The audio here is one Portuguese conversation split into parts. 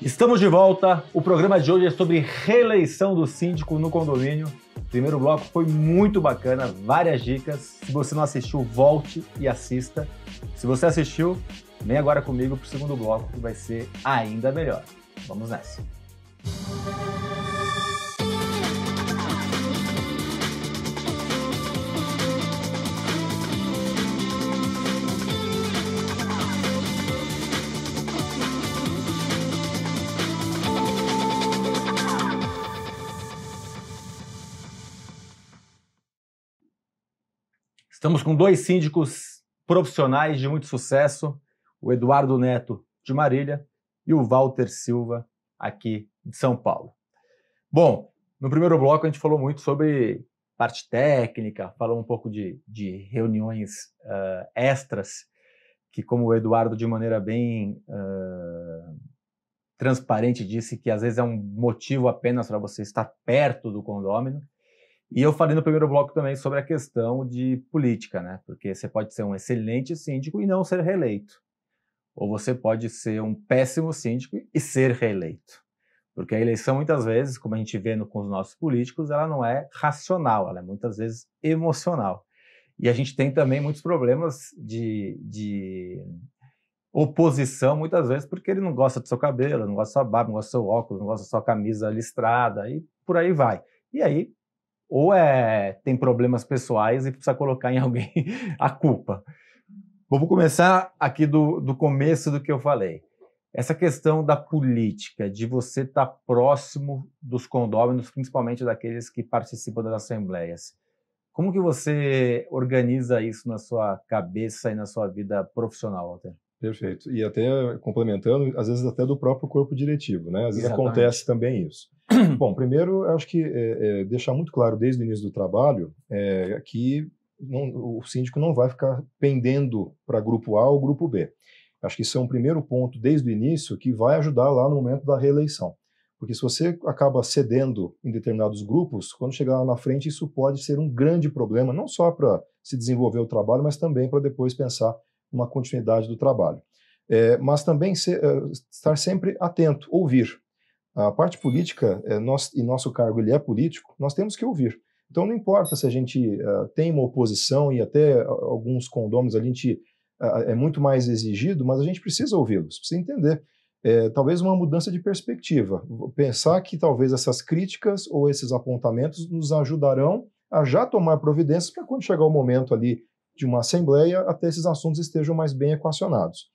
Estamos de volta. O programa de hoje é sobre reeleição do síndico no condomínio. primeiro bloco foi muito bacana, várias dicas. Se você não assistiu, volte e assista. Se você assistiu, vem agora comigo para o segundo bloco, que vai ser ainda melhor. Vamos nessa. Estamos com dois síndicos profissionais de muito sucesso, o Eduardo Neto de Marília e o Walter Silva aqui de São Paulo. Bom, no primeiro bloco a gente falou muito sobre parte técnica, falou um pouco de, de reuniões uh, extras, que como o Eduardo de maneira bem uh, transparente disse que às vezes é um motivo apenas para você estar perto do condômino. E eu falei no primeiro bloco também sobre a questão de política, né? Porque você pode ser um excelente síndico e não ser reeleito. Ou você pode ser um péssimo síndico e ser reeleito. Porque a eleição, muitas vezes, como a gente vê no, com os nossos políticos, ela não é racional, ela é muitas vezes emocional. E a gente tem também muitos problemas de, de oposição, muitas vezes, porque ele não gosta do seu cabelo, não gosta da sua barba, não gosta do seu óculos, não gosta da sua camisa listrada, e por aí vai. E aí ou é tem problemas pessoais e precisa colocar em alguém a culpa. Vou começar aqui do, do começo do que eu falei. Essa questão da política, de você estar tá próximo dos condôminos, principalmente daqueles que participam das assembleias. Como que você organiza isso na sua cabeça e na sua vida profissional, Walter? Perfeito. E até complementando, às vezes até do próprio corpo diretivo, né? Às vezes Exatamente. acontece também isso. Bom, primeiro, acho que é, é, deixar muito claro desde o início do trabalho é, que não, o síndico não vai ficar pendendo para grupo A ou grupo B. Acho que isso é um primeiro ponto desde o início que vai ajudar lá no momento da reeleição. Porque se você acaba cedendo em determinados grupos, quando chegar lá na frente, isso pode ser um grande problema, não só para se desenvolver o trabalho, mas também para depois pensar uma continuidade do trabalho. É, mas também se, é, estar sempre atento, ouvir. A parte política, é, nós, e nosso cargo ele é político, nós temos que ouvir. Então não importa se a gente uh, tem uma oposição e até alguns condomínios a gente uh, é muito mais exigido, mas a gente precisa ouvi-los, precisa entender. É, talvez uma mudança de perspectiva. Pensar que talvez essas críticas ou esses apontamentos nos ajudarão a já tomar providências para quando chegar o momento ali de uma assembleia, até esses assuntos estejam mais bem equacionados.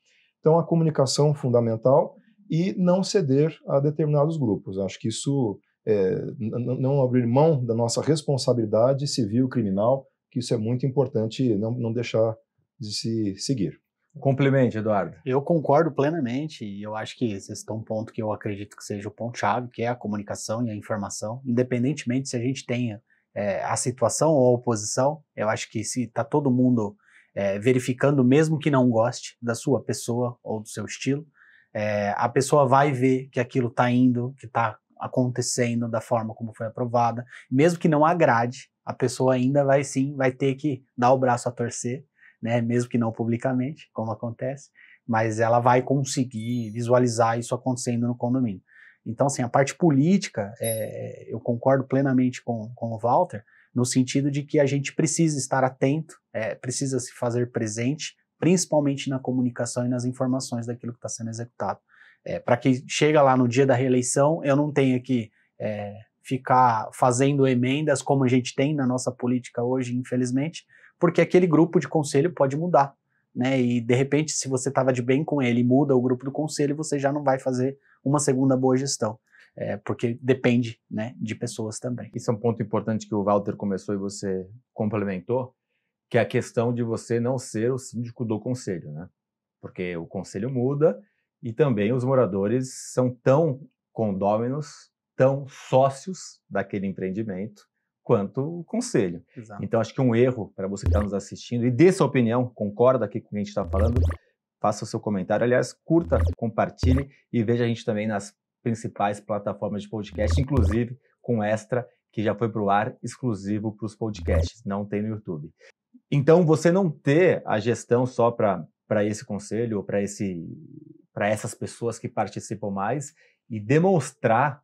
Então, a comunicação fundamental, e não ceder a determinados grupos. Acho que isso é, não abrir mão da nossa responsabilidade civil, criminal, que isso é muito importante não, não deixar de se seguir. Complemente, Eduardo. Eu concordo plenamente e eu acho que vocês estão é um ponto que eu acredito que seja o ponto-chave, que é a comunicação e a informação, independentemente se a gente tenha é, a situação ou a oposição, eu acho que se está todo mundo é, verificando, mesmo que não goste da sua pessoa ou do seu estilo, é, a pessoa vai ver que aquilo está indo, que está acontecendo da forma como foi aprovada, mesmo que não agrade, a pessoa ainda vai sim, vai ter que dar o braço a torcer, né? Mesmo que não publicamente, como acontece, mas ela vai conseguir visualizar isso acontecendo no condomínio. Então, assim, a parte política, é, eu concordo plenamente com, com o Walter, no sentido de que a gente precisa estar atento, é, precisa se fazer presente principalmente na comunicação e nas informações daquilo que está sendo executado. É, Para que chega lá no dia da reeleição, eu não tenha que é, ficar fazendo emendas como a gente tem na nossa política hoje, infelizmente, porque aquele grupo de conselho pode mudar. Né? E de repente, se você estava de bem com ele, muda o grupo do conselho, você já não vai fazer uma segunda boa gestão. É, porque depende né, de pessoas também. Isso é um ponto importante que o Walter começou e você complementou, que é a questão de você não ser o síndico do conselho, né? Porque o conselho muda e também os moradores são tão condôminos, tão sócios daquele empreendimento quanto o conselho. Exato. Então, acho que um erro para você que está nos assistindo e dê sua opinião, concorda aqui com o que a gente está falando, faça o seu comentário. Aliás, curta, compartilhe e veja a gente também nas principais plataformas de podcast, inclusive com extra que já foi para o ar exclusivo para os podcasts, não tem no YouTube. Então, você não ter a gestão só para esse conselho ou para essas pessoas que participam mais e demonstrar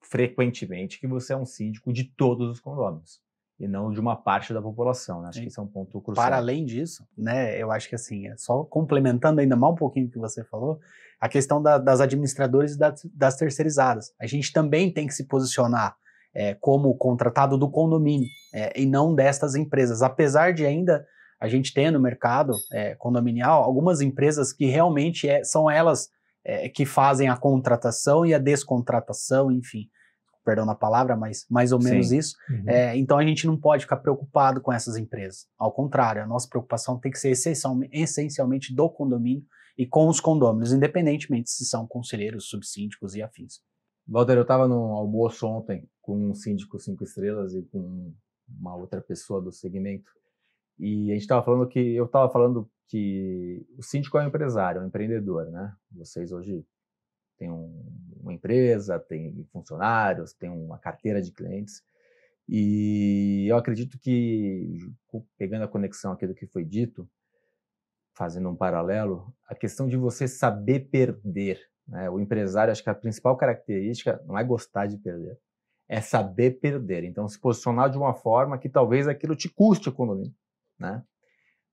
frequentemente que você é um síndico de todos os condôminos e não de uma parte da população. Né? Acho Sim. que isso é um ponto crucial. Para além disso, né, eu acho que assim, é só complementando ainda mais um pouquinho o que você falou, a questão da, das administradoras e das, das terceirizadas. A gente também tem que se posicionar é, como contratado do condomínio é, e não destas empresas. Apesar de ainda a gente ter no mercado é, condominial algumas empresas que realmente é, são elas é, que fazem a contratação e a descontratação, enfim, perdão na palavra, mas mais ou menos Sim. isso. Uhum. É, então a gente não pode ficar preocupado com essas empresas. Ao contrário, a nossa preocupação tem que ser essencialmente do condomínio e com os condôminos, independentemente se são conselheiros, subsíndicos e afins. Walter, eu estava num almoço ontem com um síndico cinco estrelas e com uma outra pessoa do segmento e a gente estava falando que eu estava falando que o síndico é um empresário, é um empreendedor, né? Vocês hoje têm um, uma empresa, têm funcionários, têm uma carteira de clientes e eu acredito que pegando a conexão aqui do que foi dito, fazendo um paralelo, a questão de você saber perder né? O empresário, acho que a principal característica não é gostar de perder, é saber perder. Então, se posicionar de uma forma que talvez aquilo te custe o condomínio, né?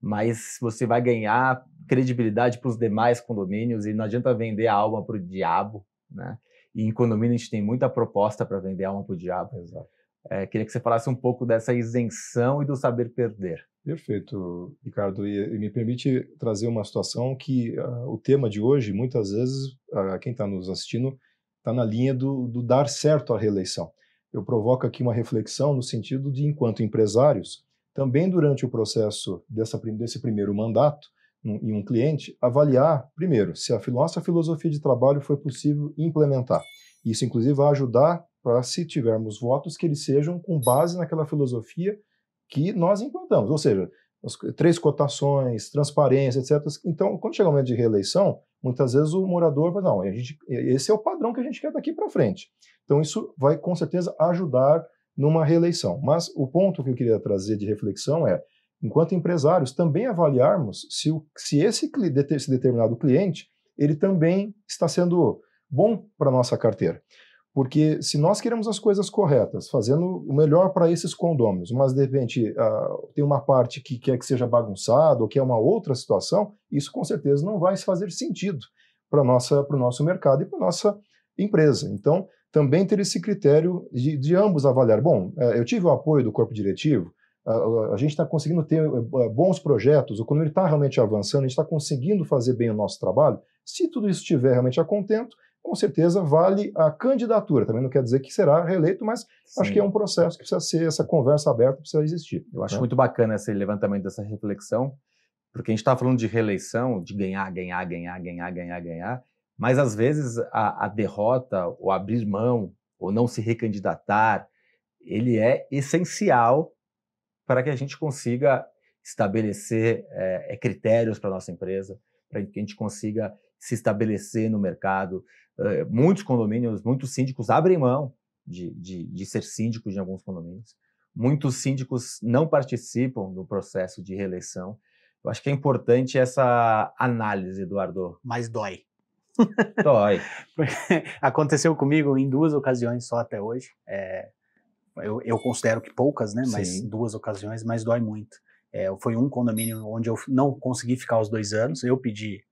mas você vai ganhar credibilidade para os demais condomínios e não adianta vender a alma para o diabo. Né? E em condomínio a gente tem muita proposta para vender a alma para o diabo. Exato. É, queria que você falasse um pouco dessa isenção e do saber perder. Perfeito, Ricardo. E, e me permite trazer uma situação que uh, o tema de hoje, muitas vezes, uh, quem está nos assistindo, está na linha do, do dar certo à reeleição. Eu provoco aqui uma reflexão no sentido de, enquanto empresários, também durante o processo dessa, desse primeiro mandato, em um cliente, avaliar, primeiro, se a nossa filosofia de trabalho foi possível implementar. Isso, inclusive, vai ajudar para, se tivermos votos, que eles sejam com base naquela filosofia que nós implantamos. Ou seja, as três cotações, transparência, etc. Então, quando chega o momento de reeleição, muitas vezes o morador vai, não, a gente, esse é o padrão que a gente quer daqui para frente. Então, isso vai com certeza ajudar numa reeleição. Mas o ponto que eu queria trazer de reflexão é, enquanto empresários, também avaliarmos se, o, se esse, esse determinado cliente ele também está sendo bom para a nossa carteira. Porque se nós queremos as coisas corretas, fazendo o melhor para esses condôminos, mas de repente uh, tem uma parte que quer que seja bagunçado ou que é uma outra situação, isso com certeza não vai fazer sentido para o nosso mercado e para nossa empresa. Então, também ter esse critério de, de ambos avaliar. Bom, uh, eu tive o apoio do corpo diretivo, uh, a gente está conseguindo ter é, é, bons projetos, o economia está realmente avançando, a gente está conseguindo fazer bem o nosso trabalho. Se tudo isso estiver realmente a contento, com certeza vale a candidatura. Também não quer dizer que será reeleito, mas Sim. acho que é um processo que precisa ser, essa conversa aberta precisa existir. Eu acho né? muito bacana esse levantamento dessa reflexão, porque a gente está falando de reeleição, de ganhar, ganhar, ganhar, ganhar, ganhar, ganhar, mas às vezes a, a derrota, ou abrir mão, ou não se recandidatar, ele é essencial para que a gente consiga estabelecer é, critérios para a nossa empresa, para que a gente consiga se estabelecer no mercado. Eh, muitos condomínios, muitos síndicos abrem mão de, de, de ser síndicos de alguns condomínios. Muitos síndicos não participam do processo de reeleição. Eu acho que é importante essa análise, Eduardo. Mas dói. Dói. Aconteceu comigo em duas ocasiões só até hoje. É, eu, eu, considero que poucas, né? Mas Sim. duas ocasiões, mas dói muito. É, foi um condomínio onde eu não consegui ficar os dois anos, eu pedi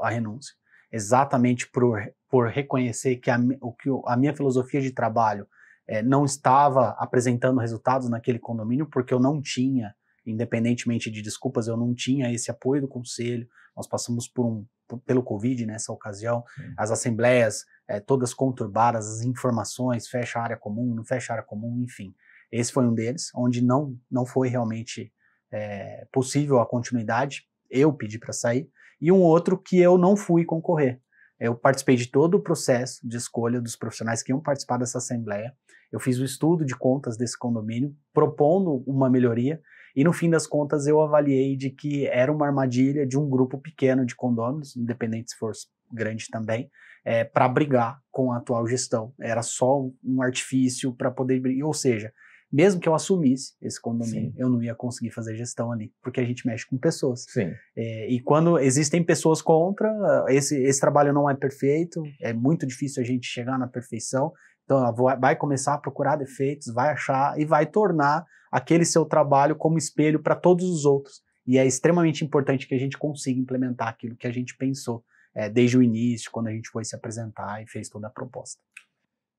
a renúncia, exatamente por, por reconhecer que a, o, que a minha filosofia de trabalho é, não estava apresentando resultados naquele condomínio, porque eu não tinha, independentemente de desculpas, eu não tinha esse apoio do conselho. Nós passamos por um, pelo Covid nessa ocasião, Sim. as assembleias é, todas conturbadas, as informações, fecha área comum, não fecha área comum, enfim. Esse foi um deles, onde não, não foi realmente é, possível a continuidade, eu pedi para sair, e um outro que eu não fui concorrer. Eu participei de todo o processo de escolha dos profissionais que iam participar dessa assembleia. Eu fiz o estudo de contas desse condomínio, propondo uma melhoria, e no fim das contas eu avaliei de que era uma armadilha de um grupo pequeno de condôminos, independente se fosse grande também, é, para brigar com a atual gestão. Era só um artifício para poder brigar. Ou seja, mesmo que eu assumisse esse condomínio, Sim. eu não ia conseguir fazer gestão ali, porque a gente mexe com pessoas. Sim. É, e quando existem pessoas contra, esse, esse trabalho não é perfeito, é muito difícil a gente chegar na perfeição. Então, ela vai começar a procurar defeitos, vai achar e vai tornar aquele seu trabalho como espelho para todos os outros. E é extremamente importante que a gente consiga implementar aquilo que a gente pensou é, desde o início, quando a gente foi se apresentar e fez toda a proposta.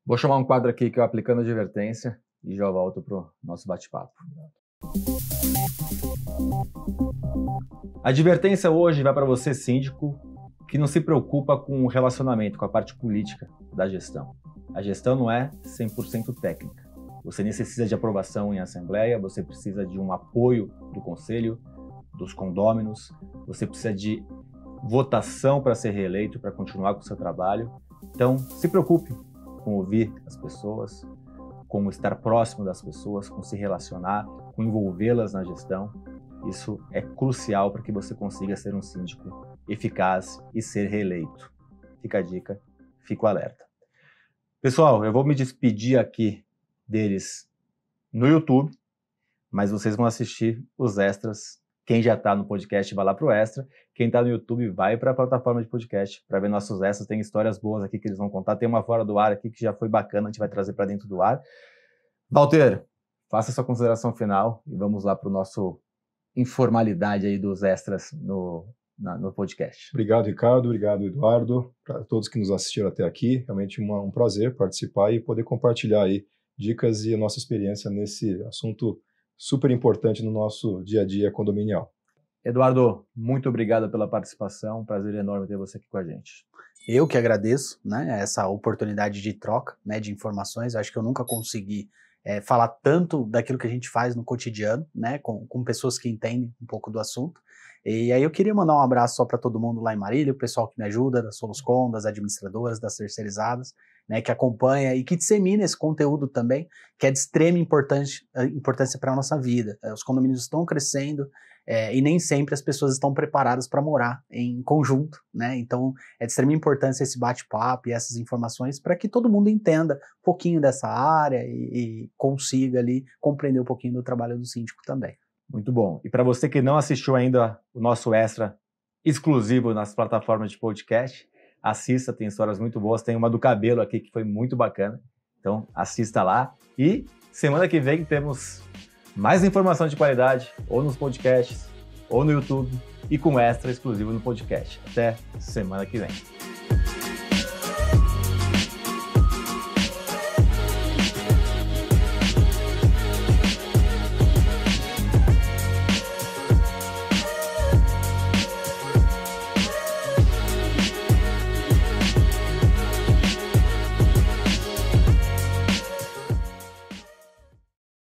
Vou chamar um quadro aqui que é aplicando advertência e já volto para o nosso bate-papo. A advertência hoje vai para você, síndico, que não se preocupa com o relacionamento, com a parte política da gestão. A gestão não é 100% técnica. Você precisa de aprovação em assembleia, você precisa de um apoio do conselho, dos condôminos, você precisa de votação para ser reeleito, para continuar com o seu trabalho. Então, se preocupe com ouvir as pessoas, com estar próximo das pessoas, com se relacionar, com envolvê-las na gestão. Isso é crucial para que você consiga ser um síndico eficaz e ser reeleito. Fica a dica, fico alerta. Pessoal, eu vou me despedir aqui deles no YouTube, mas vocês vão assistir os extras quem já está no podcast vai lá para o Extra. Quem está no YouTube vai para a plataforma de podcast para ver nossos extras. Tem histórias boas aqui que eles vão contar. Tem uma fora do ar aqui que já foi bacana, a gente vai trazer para dentro do ar. Walter, faça sua consideração final e vamos lá para o nosso informalidade aí dos extras no, na, no podcast. Obrigado, Ricardo. Obrigado, Eduardo. Para todos que nos assistiram até aqui, realmente uma, um prazer participar e poder compartilhar aí dicas e a nossa experiência nesse assunto super importante no nosso dia a dia condominial. Eduardo, muito obrigado pela participação. prazer enorme ter você aqui com a gente. Eu que agradeço né, essa oportunidade de troca né, de informações. Acho que eu nunca consegui é, falar tanto daquilo que a gente faz no cotidiano, né, com, com pessoas que entendem um pouco do assunto. E aí eu queria mandar um abraço só para todo mundo lá em Marília, o pessoal que me ajuda, da Soluscom, das administradoras, das terceirizadas, né, que acompanha e que dissemina esse conteúdo também, que é de extrema importância, eh, importância para a nossa vida. Eh, os condomínios estão crescendo, é, e nem sempre as pessoas estão preparadas para morar em conjunto, né? Então é de extrema importância esse bate-papo e essas informações para que todo mundo entenda um pouquinho dessa área e, e consiga ali compreender um pouquinho do trabalho do síndico também. Muito bom. E para você que não assistiu ainda o nosso extra exclusivo nas plataformas de podcast, assista, tem histórias muito boas. Tem uma do cabelo aqui que foi muito bacana. Então, assista lá. E semana que vem temos mais informação de qualidade ou nos podcasts ou no YouTube e com extra exclusivo no podcast. Até semana que vem.